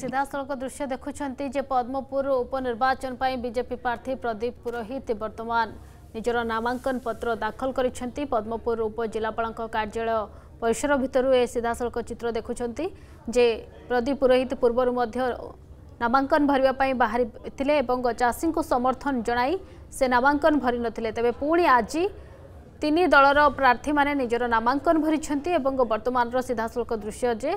ସିଧାସଳଖ ଦୃଶ୍ୟ ଦେଖୁଛନ୍ତି ଯେ ପଦ୍ମପୁର ଉପନିର୍ବାଚନ ପାଇଁ ବିଜେପି ପ୍ରାର୍ଥୀ ପ୍ରଦୀପ ପୁରୋହିତ ବର୍ତ୍ତମାନ ନିଜର ନାମାଙ୍କନ ପତ୍ର ଦାଖଲ କରିଛନ୍ତି ପଦ୍ମପୁର ଉପଜିଲ୍ଲାପାଳଙ୍କ କାର୍ଯ୍ୟାଳୟ ପରିସର ଭିତରୁ ଏ ସିଧାସଳଖ ଚିତ୍ର ଦେଖୁଛନ୍ତି ଯେ ପ୍ରଦୀପ ପୁରୋହିତ ପୂର୍ବରୁ ମଧ୍ୟ ନାମାଙ୍କନ ଭରିବା ପାଇଁ ବାହାରିଥିଲେ ଏବଂ ଚାଷୀଙ୍କୁ ସମର୍ଥନ ଜଣାଇ ସେ ନାମାଙ୍କନ ଭରିନଥିଲେ ତେବେ ପୁଣି ଆଜି ତିନି ଦଳର ପ୍ରାର୍ଥୀମାନେ ନିଜର ନାମାଙ୍କନ ଭରିଛନ୍ତି ଏବଂ ବର୍ତ୍ତମାନର ସିଧାସଳଖ ଦୃଶ୍ୟ ଯେ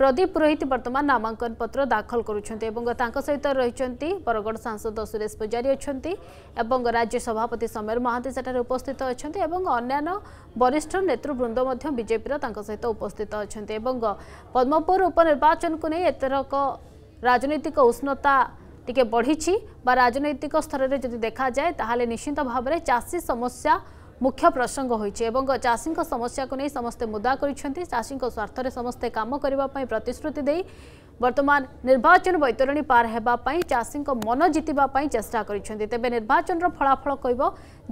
প্রদীপ পুরোহিত বর্তমান নামাঙ্কন পত্র দাখল করছেন এবং সহিত রয়েছেন বরগড় সাংসদ সুরেশ পূজারী অনেক এবং রাজ্য সভাপতি সমীর মহান্তি সেঠার উপস্থিত অনেক এবং অন্যান্য বরিষ্ঠ নেতৃবৃন্দ বিজেপির সহিত উপস্থিত অনেক এবং পদ্মপুর উপনির্বাচনক নিয়ে এথরক রাজনৈতিক উষ্ণতা টিকে বড়িছি বা রাজনৈতিক স্তরের যদি দেখা যায় তাহলে নিশ্চিত ভাবে চাষী সমস্যা ମୁଖ୍ୟ ପ୍ରସଙ୍ଗ ହୋଇଛି ଏବଂ ଚାଷୀଙ୍କ ସମସ୍ୟାକୁ ନେଇ ସମସ୍ତେ ମୁଦା କରିଛନ୍ତି ଚାଷୀଙ୍କ ସ୍ୱାର୍ଥରେ ସମସ୍ତେ କାମ କରିବା ପାଇଁ ପ୍ରତିଶ୍ରୁତି ଦେଇ ବର୍ତ୍ତମାନ ନିର୍ବାଚନ ବୈତରଣୀ ପାର ହେବା ପାଇଁ ଚାଷୀଙ୍କ ମନ ଜିତିବା ପାଇଁ ଚେଷ୍ଟା କରିଛନ୍ତି ତେବେ ନିର୍ବାଚନର ଫଳାଫଳ କହିବ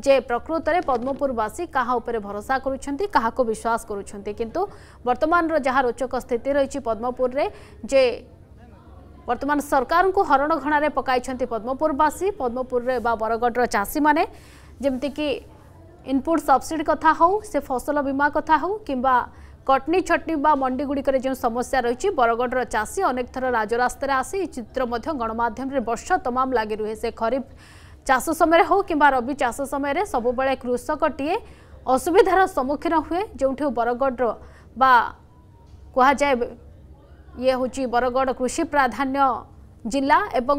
ଯେ ପ୍ରକୃତରେ ପଦ୍ମପୁରବାସୀ କାହା ଉପରେ ଭରସା କରୁଛନ୍ତି କାହାକୁ ବିଶ୍ୱାସ କରୁଛନ୍ତି କିନ୍ତୁ ବର୍ତ୍ତମାନର ଯାହା ରୋଚକ ସ୍ଥିତି ରହିଛି ପଦ୍ମପୁରରେ ଯେ ବର୍ତ୍ତମାନ ସରକାରଙ୍କୁ ହରଣଘଣାରେ ପକାଇଛନ୍ତି ପଦ୍ମପୁରବାସୀ ପଦ୍ମପୁରରେ ବା ବରଗଡ଼ର ଚାଷୀମାନେ ଯେମିତିକି ଇନପୁଟ୍ ସବସିଡ଼ି କଥା ହେଉ ସେ ଫସଲ ବୀମା କଥା ହେଉ କିମ୍ବା କଟନୀ ଛଟନି ବା ମଣ୍ଡିଗୁଡ଼ିକରେ ଯେଉଁ ସମସ୍ୟା ରହିଛି ବରଗଡ଼ର ଚାଷୀ ଅନେକ ଥର ରାଜରାସ୍ତାରେ ଆସି ଏହି ଚିତ୍ର ମଧ୍ୟ ଗଣମାଧ୍ୟମରେ ବର୍ଷ ତମାମ ଲାଗି ରୁହେ ସେ ଖରିଫ ଚାଷ ସମୟରେ ହେଉ କିମ୍ବା ରବି ଚାଷ ସମୟରେ ସବୁବେଳେ କୃଷକଟିଏ ଅସୁବିଧାର ସମ୍ମୁଖୀନ ହୁଏ ଯେଉଁଠି ବରଗଡ଼ର ବା କୁହାଯାଏ ଇଏ ହେଉଛି ବରଗଡ଼ କୃଷି ପ୍ରାଧାନ୍ୟ ଜିଲ୍ଲା ଏବଂ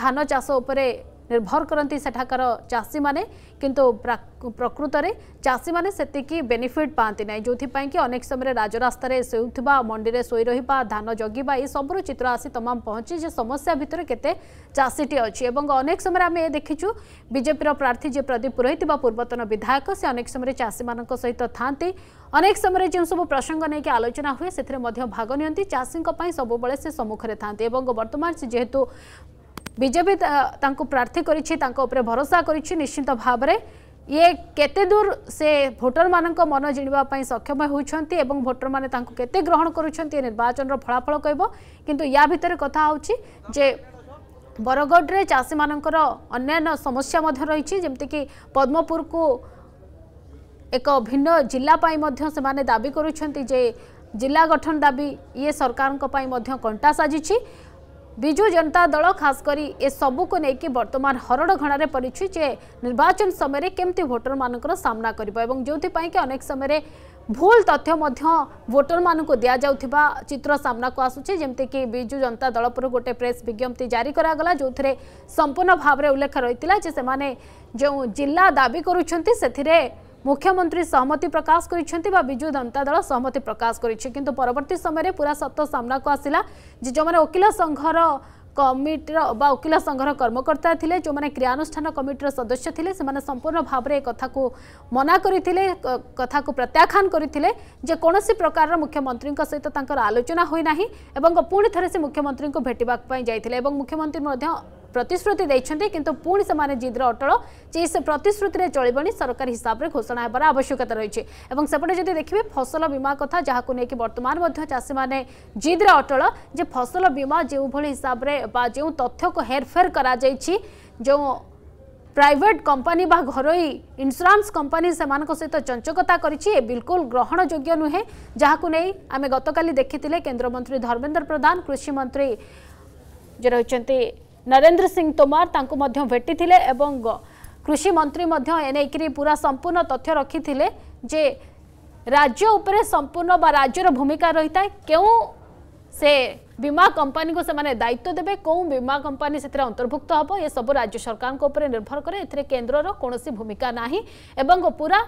ଧାନ ଚାଷ ଉପରେ निर्भर करती सेठाकर चाषी मैंने किंतु प्रकृत चाषी मैंने से बेनिफिट पाती ना जो कि अनेक समय राजस्त से मंडी में शो रही धान जगवा यू चित्र आसी तमाम पहुँची जो समस्या भितर केषीटी अच्छी अनेक समय आम ये देखीचु बजेपी प्रार्थी जी प्रदीप पुरोहित पूर्वतन विधायक से अनेक समय चाषी मान सहित था अनेक समय जो सब प्रसंग नहीं कि आलोचना हुए से भाग निशी सब से सम्मुखें था बर्तमान से जेहेतु বিজেপি তাঁকু প্রার্থী করেছে তাঁক উপরে ভরসা করেছে নিশ্চিত ভাবে ইয়ে কেতে দূর সে ভোটর মান মন জিণবা সক্ষম হয়েছেন এবং ভোটর মানে তাঁকু কেতে গ্রহণ করছেন এ নির্বাচনের ফলাফল কব কিন্তু ইয়া ভিতরে কথা হচ্ছে যে বরগড়ে চাষী মানকর অন্যান্য সমস্যা মধ্যে রয়েছে যেমিকি পদ্মপুরকু ଏକ ଭିନ୍ନ ଜିଲ୍ଲା ପାଇଁ ମଧ୍ୟ ସେମାନେ ଦାବି କରୁଛନ୍ତି ଯେ ଜିଲ୍ଲା ଗଠନ ଦାବି ଇଏ ସରକାରଙ୍କ ପାଇଁ ମଧ୍ୟ विजु जनता दल खासकर ए सबूक नहीं बर्तमान हरड़ हरड़घणारे पड़ी जे निर्वाचन समय के भोटर मान सामना जो कि अनेक समय भूल तथ्य मध्य भोटर मानक दि जा चित्र सामनाक आसमती कि विजु जनता दल पर गोटे प्रेस विज्ञप्ति जारी कराला जो थे संपूर्ण भाव उल्लेख रही है जो जिला दाबी करुंस মুখ্যমন্ত্রী সহমতি প্রকাশ করেছেন বা বিজু জনতা দল সহমতি প্রকাশ করেছে কিন্তু পরবর্তী সময় পুরা সত্য সামনাকু আসিলা যে যে ওকিল সংঘর কমিটির বা উকিল সংঘর কর্মকর্তা লে যে ক্রিয়ানুষ্ঠান কমিটির সদস্য লে সে সম্পূর্ণ ভাবে কথা মনা করে কথা প্রত্যাখ্যান করে যে কোণী প্রকার মুখ্যমন্ত্রী সহ তাঁর আলোচনা হয়ে না এবং পুঁ থে সে মুখ্যমন্ত্রী ভেটবাই যাই এবং মুখ্যমন্ত্রী ପ୍ରତିଶ୍ରୁତି ଦେଇଛନ୍ତି କିନ୍ତୁ ପୁଣି ସେମାନେ ଜିଦ୍ର ଅଟଳ ଯେ ସେ ପ୍ରତିଶ୍ରୁତିରେ ଚଳିବନି ସରକାରୀ ହିସାବରେ ଘୋଷଣା ହେବାର ଆବଶ୍ୟକତା ରହିଛି ଏବଂ ସେପଟେ ଯଦି ଦେଖିବେ ଫସଲ ବୀମା କଥା ଯାହାକୁ ନେଇକି ବର୍ତ୍ତମାନ ମଧ୍ୟ ଚାଷୀମାନେ ଜିଦ୍ରେ ଅଟଳ ଯେ ଫସଲ ବୀମା ଯେଉଁଭଳି ହିସାବରେ ବା ଯେଉଁ ତଥ୍ୟକୁ ହେରଫେର କରାଯାଇଛି ଯେଉଁ ପ୍ରାଇଭେଟ୍ କମ୍ପାନୀ ବା ଘରୋଇ ଇନ୍ସୁରାନ୍ସ କମ୍ପାନୀ ସେମାନଙ୍କ ସହିତ ଚଞ୍ଚକତା କରିଛି ଏ ବିଲକୁଲ ଗ୍ରହଣଯୋଗ୍ୟ ନୁହେଁ ଯାହାକୁ ନେଇ ଆମେ ଗତକାଲି ଦେଖିଥିଲେ କେନ୍ଦ୍ରମନ୍ତ୍ରୀ ଧର୍ମେନ୍ଦ୍ର ପ୍ରଧାନ କୃଷିମନ୍ତ୍ରୀ ଯେ ରହିଛନ୍ତି नरेन्द्र सिंह तोमर ताकि कृषि मंत्री एने पूरा संपूर्ण तथ्य रखी थे जे राज्य उपरे संपूर्ण राज्यर भूमिका रही था क्यों से बीमा कंपनी को से दायित्व देते कौन बीमा कंपनी से अंतर्भुक्त हे ये सब राज्य सरकार निर्भर कैसे केन्द्र रोसी भूमिका ना पूरा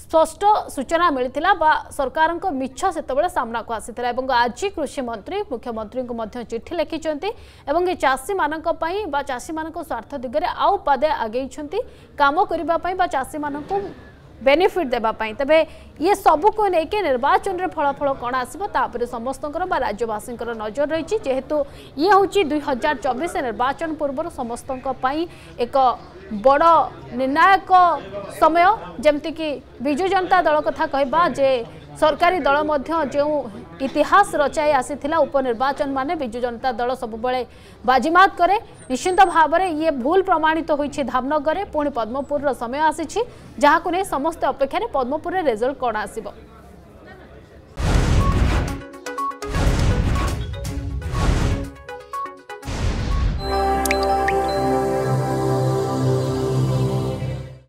ସ୍ପଷ୍ଟ ସୂଚନା ମିଳିଥିଲା ବା ସରକାରଙ୍କ ମିଛ ସେତେବେଳେ ସାମ୍ନାକୁ ଆସିଥିଲା ଏବଂ ଆଜି କୃଷିମନ୍ତ୍ରୀ ମୁଖ୍ୟମନ୍ତ୍ରୀଙ୍କୁ ମଧ୍ୟ ଚିଠି ଲେଖିଛନ୍ତି ଏବଂ ଏ ଚାଷୀମାନଙ୍କ ପାଇଁ ବା ଚାଷୀମାନଙ୍କ ସ୍ୱାର୍ଥ ଦିଗରେ ଆଉ ପାଦେ ଆଗେଇଛନ୍ତି କାମ କରିବା ପାଇଁ ବା ଚାଷୀମାନଙ୍କୁ बेनिफिट देवाई तेज ये सबूक लेकिन निर्वाचन फलाफल कौन आसपुर समस्त बा राज्यवासी नजर रही जेहेतु ये हूँ दुई हजार चबिश निर्वाचन पूर्व समस्त एक बड़ निर्णायक समय जमीक विजु जनता दल कथा कहवा सरकारी दल जो इतिहास रचाई आसी उपनिर्वाचन मान विजु जनता दल सब बाजीमात कै নিশ্চিন্ত ভাবে ইয়ে ভুল প্রমাণিত হয়েছে ধামনগরে পুঁ পদ্মপুরর সময় আসিছে যা সমস্ত অপেক্ষার পদ্মপুরের রেজল্ট কণ আসবে